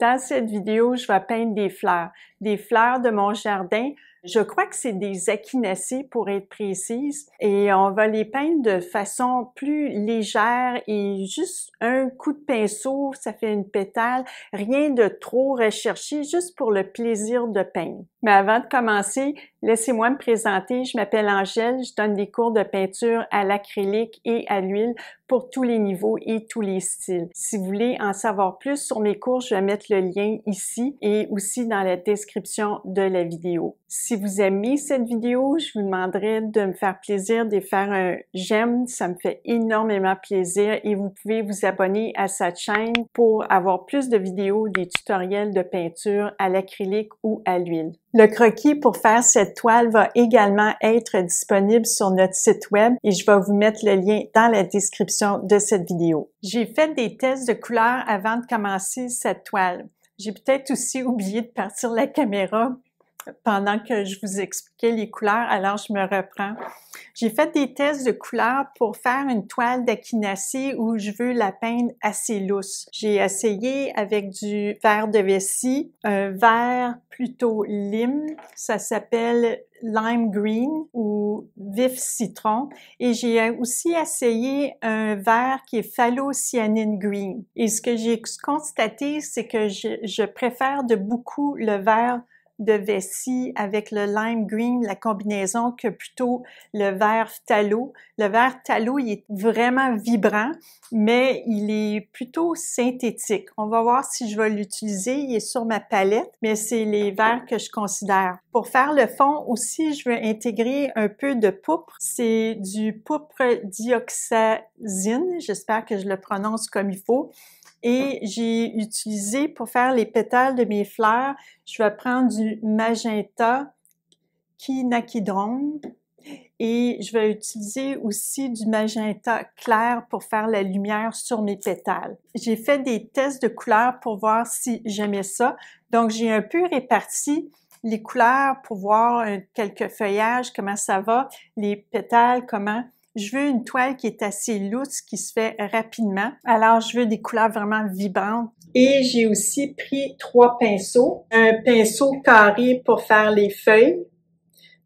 Dans cette vidéo, je vais peindre des fleurs, des fleurs de mon jardin je crois que c'est des akinacées, pour être précise et on va les peindre de façon plus légère et juste un coup de pinceau, ça fait une pétale, rien de trop recherché, juste pour le plaisir de peindre. Mais avant de commencer, laissez-moi me présenter. Je m'appelle Angèle, je donne des cours de peinture à l'acrylique et à l'huile pour tous les niveaux et tous les styles. Si vous voulez en savoir plus sur mes cours, je vais mettre le lien ici et aussi dans la description de la vidéo. Si vous aimez cette vidéo, je vous demanderai de me faire plaisir, de faire un j'aime, ça me fait énormément plaisir et vous pouvez vous abonner à sa chaîne pour avoir plus de vidéos, des tutoriels de peinture à l'acrylique ou à l'huile. Le croquis pour faire cette toile va également être disponible sur notre site web et je vais vous mettre le lien dans la description de cette vidéo. J'ai fait des tests de couleurs avant de commencer cette toile. J'ai peut-être aussi oublié de partir la caméra pendant que je vous expliquais les couleurs, alors je me reprends. J'ai fait des tests de couleurs pour faire une toile d'achinacée où je veux la peindre assez lousse. J'ai essayé avec du verre de vessie, un verre plutôt lime, ça s'appelle lime green ou vif citron et j'ai aussi essayé un verre qui est phallocyanine green. Et ce que j'ai constaté, c'est que je, je préfère de beaucoup le verre de vessie avec le lime green, la combinaison que plutôt le vert talo. Le vert talo, il est vraiment vibrant, mais il est plutôt synthétique. On va voir si je vais l'utiliser. Il est sur ma palette, mais c'est les verts que je considère. Pour faire le fond aussi, je veux intégrer un peu de poupre. C'est du poupre dioxazine. J'espère que je le prononce comme il faut et j'ai utilisé pour faire les pétales de mes fleurs, je vais prendre du magenta quinacridone et je vais utiliser aussi du magenta clair pour faire la lumière sur mes pétales. J'ai fait des tests de couleurs pour voir si j'aimais ça. Donc, j'ai un peu réparti les couleurs pour voir quelques feuillages, comment ça va, les pétales, comment je veux une toile qui est assez lousse, qui se fait rapidement. Alors, je veux des couleurs vraiment vibrantes. Et j'ai aussi pris trois pinceaux. Un pinceau carré pour faire les feuilles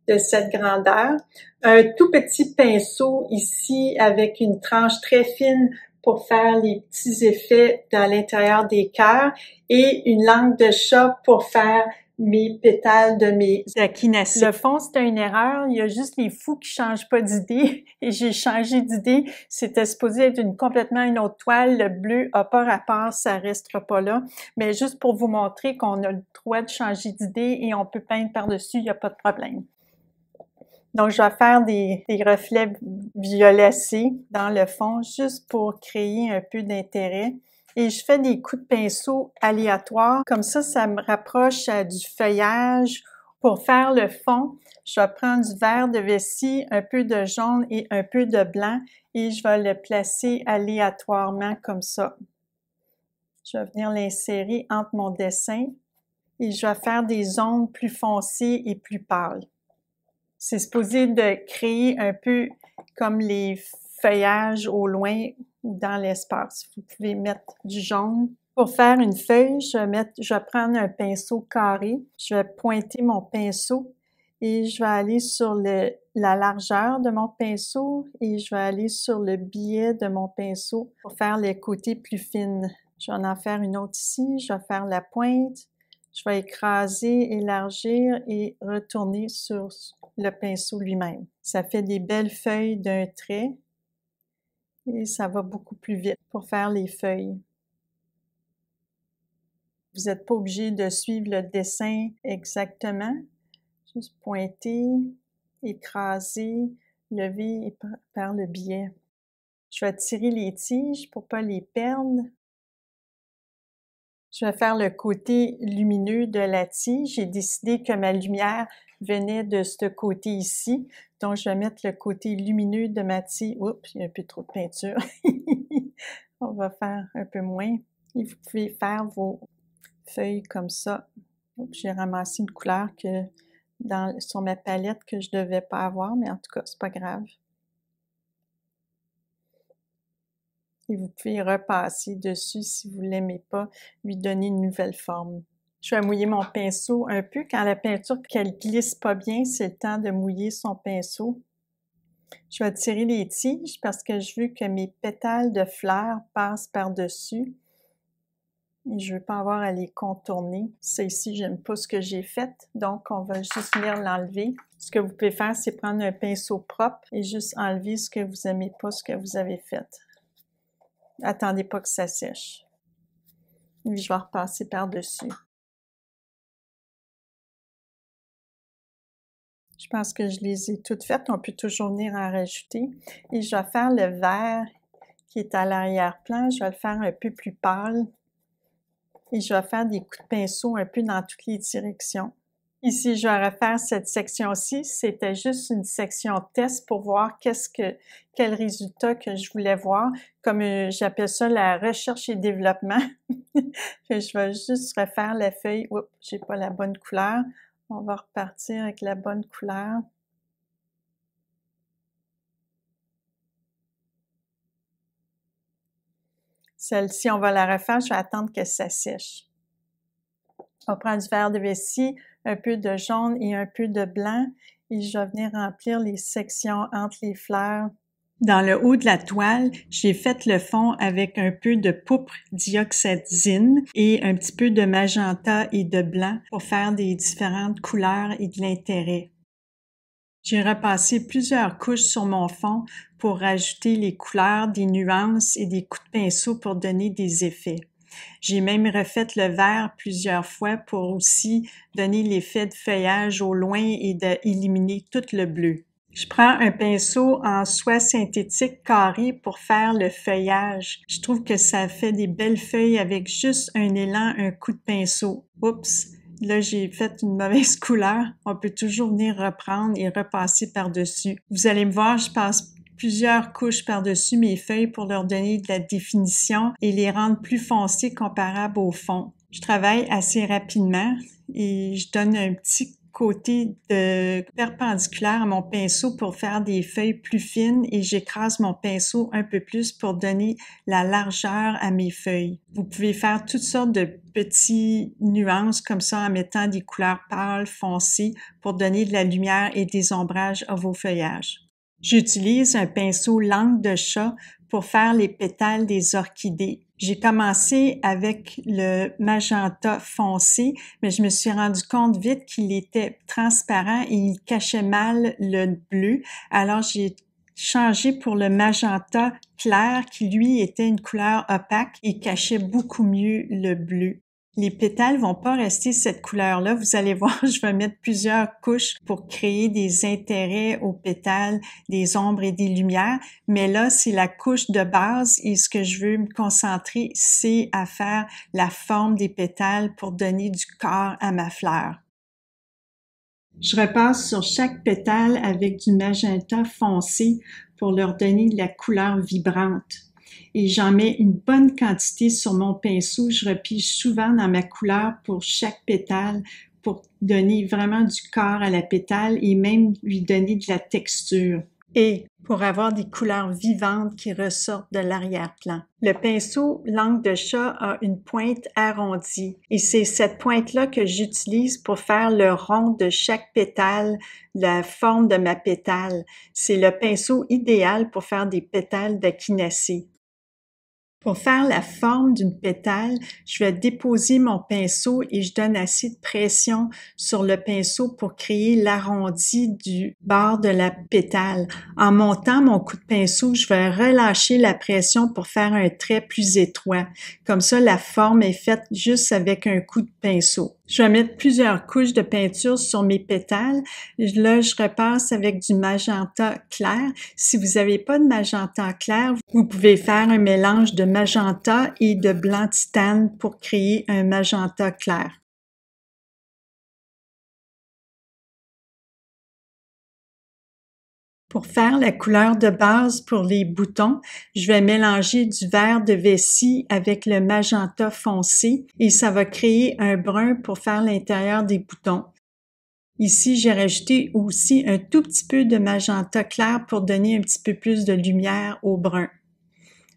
de cette grandeur. Un tout petit pinceau ici avec une tranche très fine pour faire les petits effets dans l'intérieur des cœurs et une langue de chat pour faire mes pétales de mes Le fond, c'était une erreur. Il y a juste les fous qui changent pas d'idée. Et j'ai changé d'idée. C'était supposé être une, complètement une autre toile. Le bleu a pas rapport, ça restera pas là. Mais juste pour vous montrer qu'on a le droit de changer d'idée et on peut peindre par-dessus, il n'y a pas de problème. Donc, je vais faire des, des reflets violacés dans le fond juste pour créer un peu d'intérêt et je fais des coups de pinceau aléatoires. Comme ça, ça me rapproche euh, du feuillage. Pour faire le fond, je vais prendre du vert de vessie, un peu de jaune et un peu de blanc et je vais le placer aléatoirement comme ça. Je vais venir l'insérer entre mon dessin et je vais faire des ondes plus foncées et plus pâles. C'est supposé de créer un peu comme les feuillages au loin dans l'espace. Vous pouvez mettre du jaune. Pour faire une feuille, je vais, prendre un pinceau carré, je vais pointer mon pinceau et je vais aller sur la largeur de mon pinceau et je vais aller sur le biais de mon pinceau pour faire les côtés plus fines. Je vais en faire une autre ici, je vais faire la pointe, je vais écraser, élargir et retourner sur le pinceau lui-même. Ça fait des belles feuilles d'un trait et ça va beaucoup plus vite pour faire les feuilles. Vous n'êtes pas obligé de suivre le dessin exactement. Juste pointer, écraser, lever par le biais. Je vais tirer les tiges pour ne pas les perdre. Je vais faire le côté lumineux de la tige. J'ai décidé que ma lumière venait de ce côté ici. Donc, je vais mettre le côté lumineux de ma tige. Oups, il y a plus trop de peinture. On va faire un peu moins. Et vous pouvez faire vos feuilles comme ça. J'ai ramassé une couleur que dans, sur ma palette que je ne devais pas avoir, mais en tout cas, c'est pas grave. Et vous pouvez repasser dessus si vous ne l'aimez pas, lui donner une nouvelle forme. Je vais mouiller mon pinceau un peu. Quand la peinture qu'elle glisse pas bien, c'est le temps de mouiller son pinceau. Je vais tirer les tiges parce que je veux que mes pétales de fleurs passent par-dessus. Et je ne veux pas avoir à les contourner. Ça ici, j'aime pas ce que j'ai fait, donc on va juste venir l'enlever. Ce que vous pouvez faire, c'est prendre un pinceau propre et juste enlever ce que vous n'aimez pas, ce que vous avez fait. Attendez pas que ça sèche. je vais repasser par-dessus. Je pense que je les ai toutes faites. On peut toujours venir en rajouter. Et je vais faire le vert qui est à l'arrière-plan. Je vais le faire un peu plus pâle. Et je vais faire des coups de pinceau un peu dans toutes les directions. Ici, je vais refaire cette section-ci. C'était juste une section test pour voir quest quel résultat que je voulais voir. Comme euh, j'appelle ça la recherche et développement. je vais juste refaire la feuille. Oups, j'ai pas la bonne couleur. On va repartir avec la bonne couleur. Celle-ci, on va la refaire. Je vais attendre que ça sèche. On prend du verre de vessie, un peu de jaune et un peu de blanc. Et je vais venir remplir les sections entre les fleurs. Dans le haut de la toile, j'ai fait le fond avec un peu de poupre dioxazine et un petit peu de magenta et de blanc pour faire des différentes couleurs et de l'intérêt. J'ai repassé plusieurs couches sur mon fond pour rajouter les couleurs, des nuances et des coups de pinceau pour donner des effets. J'ai même refait le vert plusieurs fois pour aussi donner l'effet de feuillage au loin et d'éliminer tout le bleu. Je prends un pinceau en soie synthétique carré pour faire le feuillage. Je trouve que ça fait des belles feuilles avec juste un élan, un coup de pinceau. Oups, là j'ai fait une mauvaise couleur. On peut toujours venir reprendre et repasser par-dessus. Vous allez me voir, je passe plusieurs couches par-dessus mes feuilles pour leur donner de la définition et les rendre plus foncées comparables au fond. Je travaille assez rapidement et je donne un petit côté de, perpendiculaire à mon pinceau pour faire des feuilles plus fines et j'écrase mon pinceau un peu plus pour donner la largeur à mes feuilles. Vous pouvez faire toutes sortes de petites nuances comme ça en mettant des couleurs pâles, foncées pour donner de la lumière et des ombrages à vos feuillages. J'utilise un pinceau langue de chat pour faire les pétales des orchidées. J'ai commencé avec le magenta foncé, mais je me suis rendu compte vite qu'il était transparent et il cachait mal le bleu. Alors j'ai changé pour le magenta clair qui lui était une couleur opaque et cachait beaucoup mieux le bleu les pétales vont pas rester cette couleur-là. Vous allez voir, je vais mettre plusieurs couches pour créer des intérêts aux pétales, des ombres et des lumières. Mais là, c'est la couche de base et ce que je veux me concentrer, c'est à faire la forme des pétales pour donner du corps à ma fleur. Je repasse sur chaque pétale avec du magenta foncé pour leur donner de la couleur vibrante et j'en mets une bonne quantité sur mon pinceau. Je repige souvent dans ma couleur pour chaque pétale pour donner vraiment du corps à la pétale et même lui donner de la texture. Et pour avoir des couleurs vivantes qui ressortent de l'arrière-plan. Le pinceau langue de chat a une pointe arrondie et c'est cette pointe-là que j'utilise pour faire le rond de chaque pétale, la forme de ma pétale. C'est le pinceau idéal pour faire des pétales d'akinacée. Pour faire la forme d'une pétale, je vais déposer mon pinceau et je donne assez de pression sur le pinceau pour créer l'arrondi du bord de la pétale. En montant mon coup de pinceau, je vais relâcher la pression pour faire un trait plus étroit. Comme ça, la forme est faite juste avec un coup de pinceau. Je vais mettre plusieurs couches de peinture sur mes pétales. Là, je repasse avec du magenta clair. Si vous n'avez pas de magenta clair, vous pouvez faire un mélange de magenta et de blanc titane pour créer un magenta clair. Pour faire la couleur de base pour les boutons, je vais mélanger du vert de vessie avec le magenta foncé et ça va créer un brun pour faire l'intérieur des boutons. Ici, j'ai rajouté aussi un tout petit peu de magenta clair pour donner un petit peu plus de lumière au brun.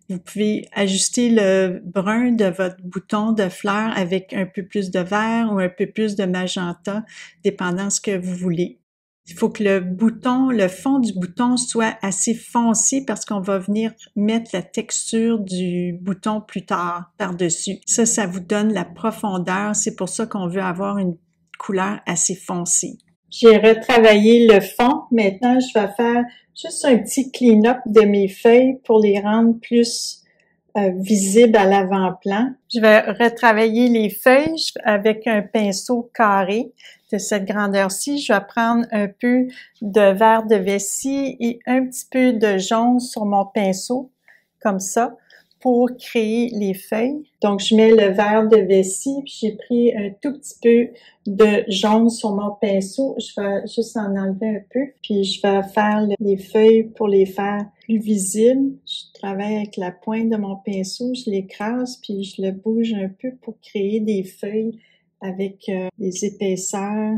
Vous pouvez ajuster le brun de votre bouton de fleurs avec un peu plus de vert ou un peu plus de magenta, dépendant ce que vous voulez. Il faut que le bouton, le fond du bouton soit assez foncé parce qu'on va venir mettre la texture du bouton plus tard par-dessus. Ça, ça vous donne la profondeur. C'est pour ça qu'on veut avoir une couleur assez foncée. J'ai retravaillé le fond. Maintenant, je vais faire juste un petit clean-up de mes feuilles pour les rendre plus euh, visible à l'avant-plan. Je vais retravailler les feuilles avec un pinceau carré de cette grandeur-ci. Je vais prendre un peu de verre de vessie et un petit peu de jaune sur mon pinceau, comme ça, pour créer les feuilles. Donc, je mets le verre de vessie, puis j'ai pris un tout petit peu de jaune sur mon pinceau. Je vais juste en enlever un peu, puis je vais faire les feuilles pour les faire plus visibles travaille avec la pointe de mon pinceau, je l'écrase, puis je le bouge un peu pour créer des feuilles avec euh, des épaisseurs.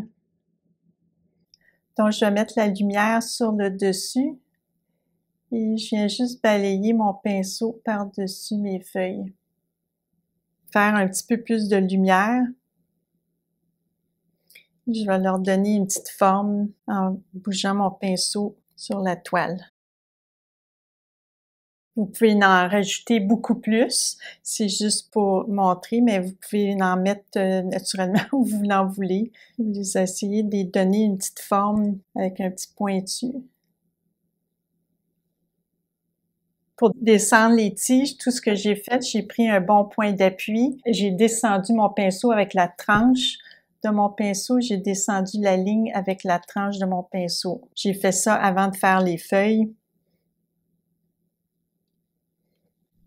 Donc, je vais mettre la lumière sur le dessus et je viens juste balayer mon pinceau par-dessus mes feuilles. Faire un petit peu plus de lumière. Je vais leur donner une petite forme en bougeant mon pinceau sur la toile. Vous pouvez en rajouter beaucoup plus, c'est juste pour montrer, mais vous pouvez en mettre euh, naturellement où vous l'en voulez. Vous essayez de donner une petite forme avec un petit pointu. Pour descendre les tiges, tout ce que j'ai fait, j'ai pris un bon point d'appui, j'ai descendu mon pinceau avec la tranche de mon pinceau, j'ai descendu la ligne avec la tranche de mon pinceau. J'ai fait ça avant de faire les feuilles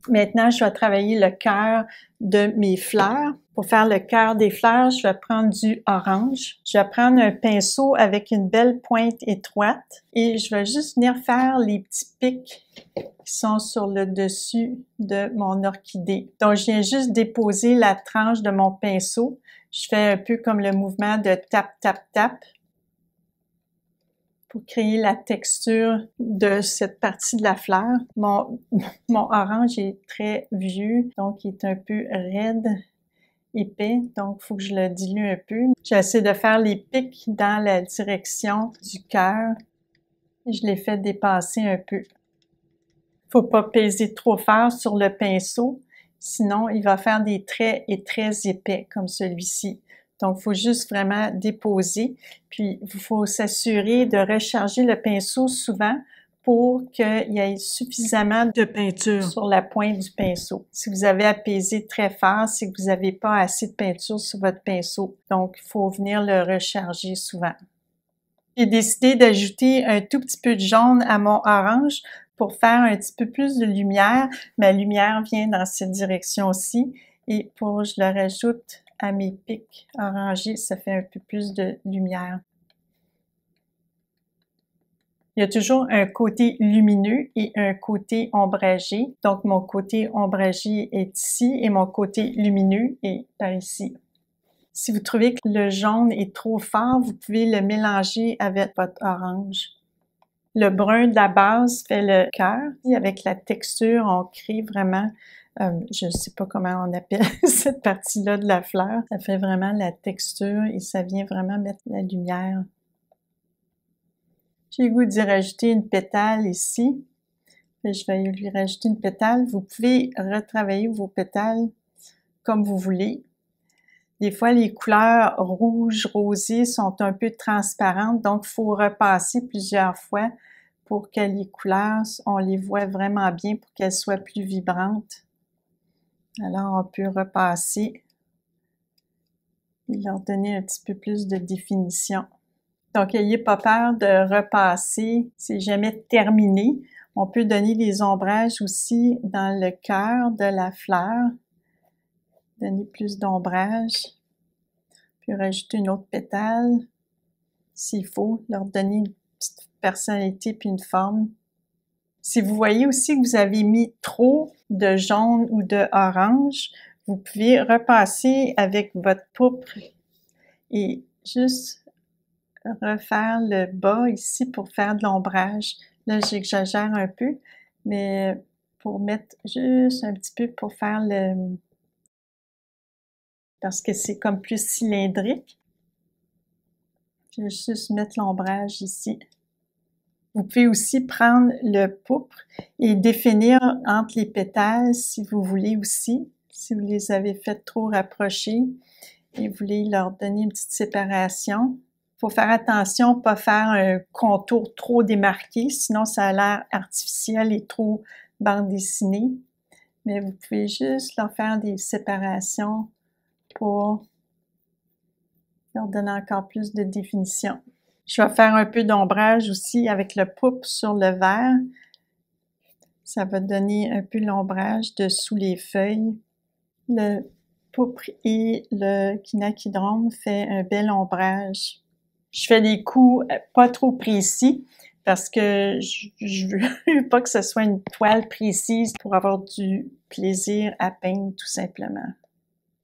Maintenant, je vais travailler le cœur de mes fleurs. Pour faire le cœur des fleurs, je vais prendre du orange. Je vais prendre un pinceau avec une belle pointe étroite et je vais juste venir faire les petits pics qui sont sur le dessus de mon orchidée. Donc, je viens juste déposer la tranche de mon pinceau. Je fais un peu comme le mouvement de tap, tap, tap pour créer la texture de cette partie de la fleur. Mon, orange est très vieux, donc il est un peu raide épais, donc il faut que je le dilue un peu. J'essaie de faire les pics dans la direction du cœur. Je les fais dépasser un peu. Faut pas peser trop fort sur le pinceau, sinon il va faire des traits et très épais comme celui-ci. Donc, il faut juste vraiment déposer. Puis, il faut s'assurer de recharger le pinceau souvent pour qu'il y ait suffisamment de peinture sur la pointe du pinceau. Si vous avez apaisé très fort, c'est que vous n'avez pas assez de peinture sur votre pinceau. Donc, il faut venir le recharger souvent. J'ai décidé d'ajouter un tout petit peu de jaune à mon orange pour faire un petit peu plus de lumière. Ma lumière vient dans cette direction-ci et pour je le rajoute à mes pics orangés, ça fait un peu plus de lumière. Il y a toujours un côté lumineux et un côté ombragé. Donc, mon côté ombragé est ici et mon côté lumineux est par ici. Si vous trouvez que le jaune est trop fort, vous pouvez le mélanger avec votre orange. Le brun de la base fait le cœur. Avec la texture, on crée vraiment euh, je ne sais pas comment on appelle cette partie-là de la fleur. Ça fait vraiment la texture et ça vient vraiment mettre la lumière. J'ai goût d'y rajouter une pétale ici. Je vais lui rajouter une pétale. Vous pouvez retravailler vos pétales comme vous voulez. Des fois, les couleurs rouge, rosé sont un peu transparentes, donc il faut repasser plusieurs fois pour que les couleurs, on les voit vraiment bien, pour qu'elles soient plus vibrantes. Alors, on peut repasser et leur donner un petit peu plus de définition. Donc, n'ayez pas peur de repasser. C'est jamais terminé. On peut donner des ombrages aussi dans le cœur de la fleur. Donner plus d'ombrage. Puis rajouter une autre pétale s'il faut. Leur donner une petite personnalité puis une forme. Si vous voyez aussi que vous avez mis trop de jaune ou de orange, vous pouvez repasser avec votre pourpre et juste refaire le bas ici pour faire de l'ombrage. Là, j'exagère un peu, mais pour mettre juste un petit peu pour faire le... parce que c'est comme plus cylindrique. Je vais juste mettre l'ombrage ici. Vous pouvez aussi prendre le poupre et définir entre les pétales si vous voulez aussi, si vous les avez fait trop rapprocher et vous voulez leur donner une petite séparation. Il faut faire attention, pas faire un contour trop démarqué, sinon ça a l'air artificiel et trop bande dessinée. Mais vous pouvez juste leur faire des séparations pour leur donner encore plus de définition. Je vais faire un peu d'ombrage aussi avec le poupe sur le vert. Ça va donner un peu l'ombrage dessous les feuilles. Le pourpre et le kinakidrome fait un bel ombrage. Je fais des coups euh, pas trop précis parce que je, veux pas que ce soit une toile précise pour avoir du plaisir à peindre tout simplement.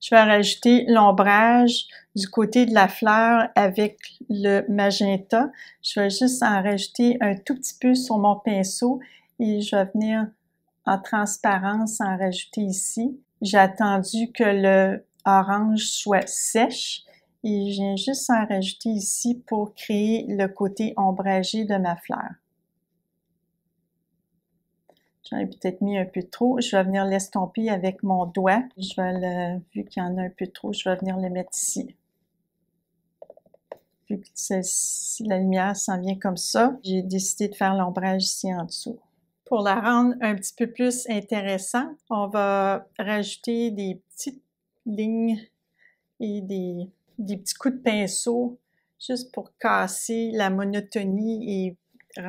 Je vais rajouter l'ombrage du côté de la fleur avec le magenta. Je vais juste en rajouter un tout petit peu sur mon pinceau et je vais venir en transparence en rajouter ici. J'ai attendu que le orange soit sèche et je viens juste en rajouter ici pour créer le côté ombragé de ma fleur. J'en ai peut-être mis un peu trop. Je vais venir l'estomper avec mon doigt. Je vais vu qu'il y en a un peu trop, je vais venir le mettre ici. Vu que la lumière s'en vient comme ça, j'ai décidé de faire l'ombrage ici en dessous. Pour la rendre un petit peu plus intéressante, on va rajouter des petites lignes et des, petits coups de pinceau juste pour casser la monotonie et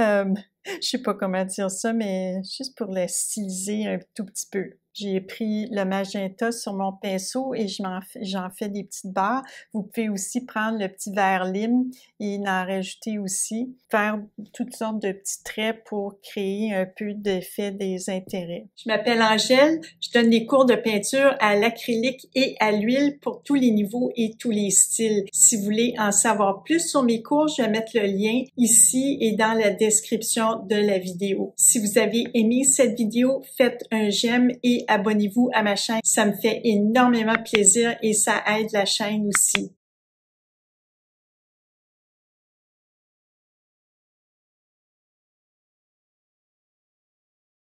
euh, je sais pas comment dire ça, mais juste pour la styliser un tout petit peu. J'ai pris le magenta sur mon pinceau et j'en fais des petites barres. Vous pouvez aussi prendre le petit verre lime et en rajouter aussi. Faire toutes sortes de petits traits pour créer un peu d'effet des intérêts. Je m'appelle Angèle. Je donne des cours de peinture à l'acrylique et à l'huile pour tous les niveaux et tous les styles. Si vous voulez en savoir plus sur mes cours, je vais mettre le lien ici et dans la description de la vidéo. Si vous avez aimé cette vidéo, faites un j'aime et abonnez-vous à ma chaîne. Ça me fait énormément plaisir et ça aide la chaîne aussi.